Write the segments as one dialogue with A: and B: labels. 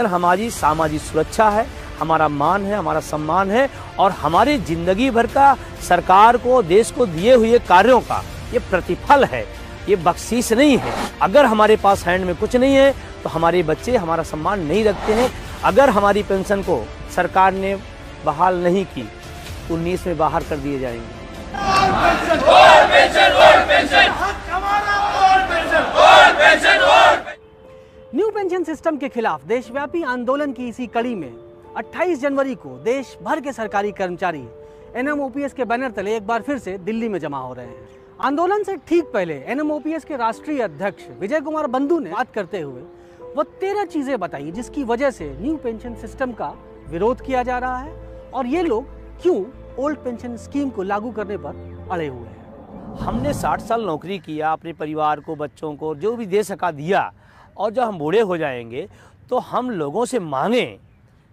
A: दरअसल हमारी सामाजिक सुरक्षा है हमारा मान है हमारा सम्मान है और हमारी जिंदगी भर का सरकार को देश को दिए हुए कार्यों का ये प्रतिफल है ये बख्शीस नहीं है अगर हमारे पास हैंड में कुछ नहीं है तो हमारे बच्चे हमारा सम्मान नहीं रखते हैं अगर हमारी पेंशन को सरकार ने बहाल नहीं की उन्नीस में बाहर कर दिए जाएंगे और पेंशन, और पेंशन, और पेंशन, और पेंशन, और पेंशन, और पेंशन, और पेंशन, और पेंशन न्यू पेंशन सिस्टम के खिलाफ देशव्यापी आंदोलन की इसी कड़ी में 28 जनवरी को देश भर के सरकारी कर्मचारी एन के बैनर तले एक बार फिर से दिल्ली में जमा हो रहे हैं आंदोलन से ठीक पहले एन के राष्ट्रीय अध्यक्ष विजय कुमार बंधु ने बात करते हुए वो तेरह चीज़ें बताई जिसकी वजह से न्यू पेंशन सिस्टम का विरोध किया जा रहा है और ये लोग क्यों ओल्ड पेंशन स्कीम को लागू करने पर अड़े हुए हैं हमने 60 साल नौकरी किया अपने परिवार को बच्चों को जो भी दे सका दिया और जब हम बूढ़े हो जाएंगे तो हम लोगों से मांगें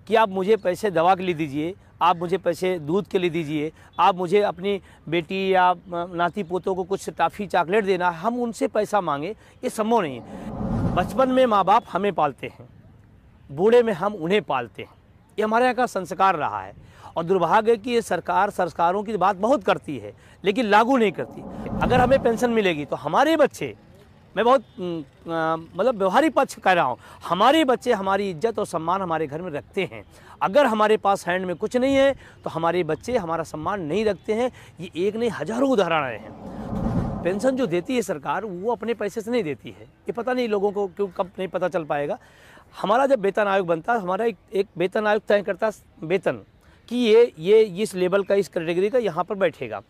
A: कि आप मुझे पैसे दवा के लिए दीजिए आप मुझे पैसे दूध के लिए दीजिए आप मुझे अपनी बेटी या नाती पोतों को कुछ टाफ़ी चॉकलेट देना हम उनसे पैसा मांगे ये संभव नहीं है बचपन में माँ बाप हमें पालते हैं बूढ़े में हम उन्हें पालते हैं ये हमारे यहाँ का संस्कार रहा है और दुर्भाग्य कि ये सरकार संस्कारों की बात बहुत करती है लेकिन लागू नहीं करती अगर हमें पेंशन मिलेगी तो हमारे बच्चे मैं बहुत मतलब व्यवहारिक पक्ष कह रहा हूँ हमारे बच्चे हमारी इज्जत और सम्मान हमारे घर में रखते हैं अगर हमारे पास हैंड में कुछ नहीं है तो हमारे बच्चे हमारा सम्मान नहीं रखते हैं ये एक नहीं हजारों उदाहरण आए हैं पेंशन जो देती है सरकार वो अपने पैसे से नहीं देती है ये पता नहीं लोगों को क्यों कब नहीं पता चल पाएगा हमारा जब वेतन आयोग बनता है हमारा एक एक वेतन आयोग तय करता वेतन कि ये ये इस लेवल का इस कैटेगरी का यहाँ पर बैठेगा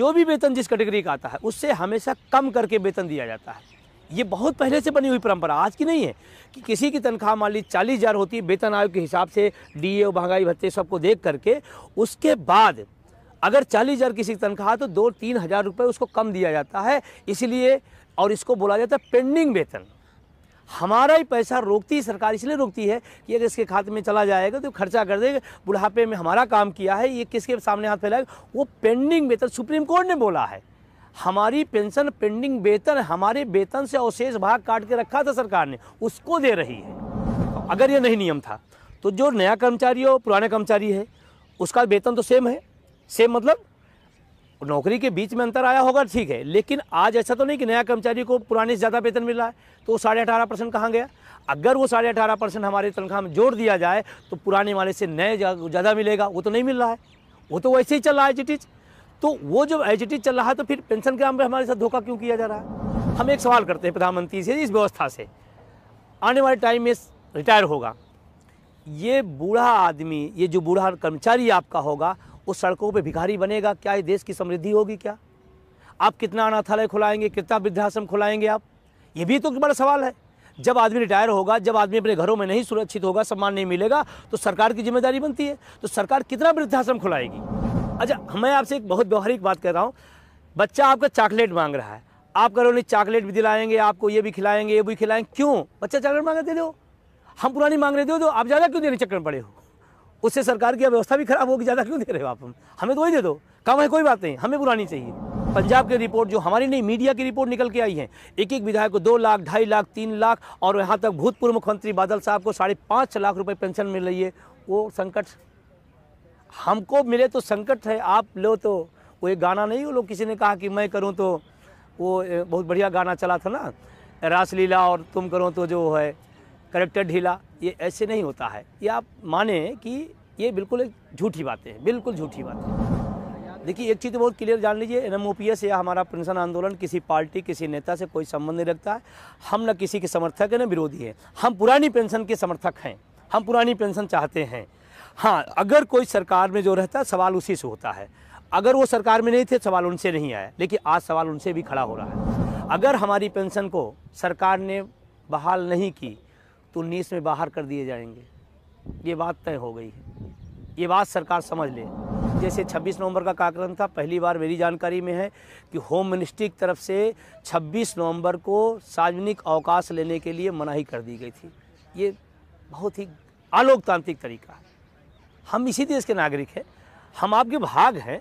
A: जो भी वेतन जिस कैटेगरी का आता है उससे हमेशा कम करके वेतन दिया जाता है ये बहुत पहले से बनी हुई परंपरा आज की नहीं है कि किसी की तनख्वाह मान ली चालीस हज़ार होती है वेतन आयोग के हिसाब से डी ए महंगाई भत्ते सबको देख करके उसके बाद अगर चालीस हज़ार किसी की तनख्वाह तो दो तीन हज़ार रुपये उसको कम दिया जाता है इसलिए और इसको बोला जाता है पेंडिंग वेतन हमारा ही पैसा रोकती सरकार इसलिए रोकती है कि अगर इसके खाते में चला जाएगा तो खर्चा कर देगा बुढ़ापे में हमारा काम किया है ये किसके सामने हाथ फैलाएगा वो पेंडिंग वेतन सुप्रीम कोर्ट ने बोला है हमारी पेंशन पेंडिंग वेतन हमारे वेतन से अवशेष भाग काट के रखा था सरकार ने उसको दे रही है अगर ये नहीं नियम था तो जो नया कर्मचारी हो पुराने कर्मचारी है उसका वेतन तो सेम है सेम मतलब नौकरी के बीच में अंतर आया होगा ठीक है लेकिन आज ऐसा तो नहीं कि नया कर्मचारी को पुराने से ज़्यादा वेतन मिल रहा है तो वो साढ़े अठारह परसेंट कहाँ गया अगर वो साढ़े अठारह परसेंट हमारी तनख्वाह में जोड़ दिया जाए तो पुराने वाले से नए ज़्यादा मिलेगा वो तो नहीं मिल रहा है वो तो वैसे ही चल रहा है चिटीज तो वो जब एच चल रहा है तो फिर पेंशन के नाम पर हमारे साथ धोखा क्यों किया जा रहा है हम एक सवाल करते हैं प्रधानमंत्री से इस व्यवस्था से आने वाले टाइम में रिटायर होगा ये बूढ़ा आदमी ये जो बूढ़ा कर्मचारी आपका होगा वो सड़कों पे भिखारी बनेगा क्या ये देश की समृद्धि होगी क्या आप कितना अनाथालय खुलाएंगे कितना वृद्धाश्रम खुलाएंगे आप ये भी तो बड़ा सवाल है जब आदमी रिटायर होगा जब आदमी अपने घरों में नहीं सुरक्षित होगा सम्मान नहीं मिलेगा तो सरकार की जिम्मेदारी बनती है तो सरकार कितना वृद्धाश्रम खुलाएगी अच्छा मैं आपसे एक बहुत व्यवहारिक बात कर रहा हूँ बच्चा आपका चॉकलेट मांग रहा है आप करो नहीं चॉकलेट भी दिलाएंगे आपको ये भी खिलाएंगे ये भी खिलाएंगे क्यों बच्चा चॉकलेट मांग दे दो हम पुरानी मांग रहे दे दो आप ज़्यादा क्यों देने चक्कर पड़े हो उससे सरकार की व्यवस्था भी खराब होगी ज़्यादा क्यों दे रहे हो आप हमें तो वही दे दो कम है कोई बात नहीं हमें पुरानी चाहिए पंजाब की रिपोर्ट जो हमारी नहीं मीडिया की रिपोर्ट निकल के आई है एक एक विधायक को दो लाख ढाई लाख तीन लाख और यहाँ तक भूतपूर्व मुख्यमंत्री बादल साहब को साढ़े पाँच लाख रुपये पेंशन मिल रही है वो संकट हमको मिले तो संकट है आप लो तो वो एक गाना नहीं वो लोग किसी ने कहा कि मैं करूँ तो वो बहुत बढ़िया गाना चला था ना रासलीला और तुम करो तो जो है करेक्टर ढीला ये ऐसे नहीं होता है ये आप माने कि ये बिल्कुल एक झूठी बातें हैं बिल्कुल झूठी बातें देखिए एक चीज़ तो बहुत क्लियर जान लीजिए एन या हमारा पेंशन आंदोलन किसी पार्टी किसी नेता से कोई संबंध नहीं रखता है हम न किसी के समर्थक हैं न विरोधी हैं हम पुरानी पेंशन के समर्थक हैं हम पुरानी पेंशन चाहते हैं हाँ अगर कोई सरकार में जो रहता है सवाल उसी से होता है अगर वो सरकार में नहीं थे सवाल उनसे नहीं आया लेकिन आज सवाल उनसे भी खड़ा हो रहा है अगर हमारी पेंशन को सरकार ने बहाल नहीं की तो उन्नीस में बाहर कर दिए जाएंगे ये बात तय हो गई है ये बात सरकार समझ ले जैसे 26 नवंबर का कार्यक्रम था पहली बार मेरी जानकारी में है कि होम मिनिस्ट्री की तरफ से 26 नवंबर को सार्वजनिक अवकाश लेने के लिए मनाही कर दी गई थी ये बहुत ही आलोकतांत्रिक तरीका है हम इसी देश के नागरिक हैं हम आपके भाग हैं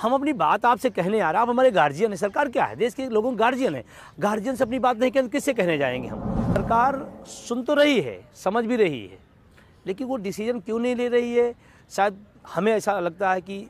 A: हम अपनी बात आपसे कहने आ रहा आप हमारे गार्जियन है सरकार क्या है देश के लोगों के गार्जियन है गार्जियन से अपनी बात नहीं कहते तो किससे कहने जाएंगे हम सरकार सुन तो रही है समझ भी रही है लेकिन वो डिसीजन क्यों नहीं ले रही है शायद हमें ऐसा लगता है कि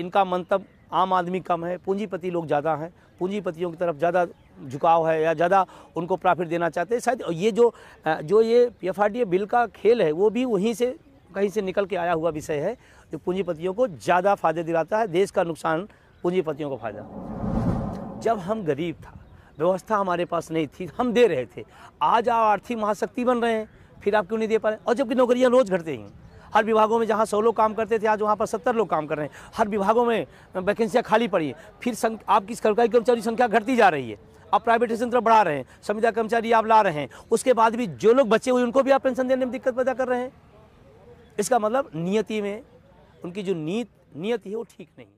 A: इनका मंतव आम आदमी कम है पूंजीपति लोग ज़्यादा हैं पूंजीपतियों की तरफ ज़्यादा झुकाव है या ज़्यादा उनको प्रॉफिट देना चाहते हैं शायद ये जो जो ये एफ बिल का खेल है वो भी वहीं से कहीं से निकल के आया हुआ विषय है जो पूंजीपतियों को ज़्यादा फायदे दिलाता है देश का नुकसान पूंजीपतियों को फ़ायदा जब हम गरीब था व्यवस्था हमारे पास नहीं थी हम दे रहे थे आज आप आर्थिक महाशक्ति बन रहे हैं फिर आप क्यों नहीं दे पा रहे और जबकि नौकरियाँ रोज़ घटते हैं हर विभागों में जहाँ सौ लोग काम करते थे आज वहाँ पर सत्तर लोग काम कर रहे हैं हर विभागों में वैकेंसियाँ खाली पड़ी हैं फिर आपकी सरकारी कर्मचारी संख्या घटती जा रही है आप प्राइवेटाइजेशन तरफ बढ़ा रहे हैं संविदा कर्मचारी आप ला रहे हैं उसके बाद भी जो लोग बचे हुए उनको भी आप पेंशन देने में दिक्कत पैदा कर रहे हैं इसका मतलब नियति में उनकी जो नीत नियति है वो ठीक नहीं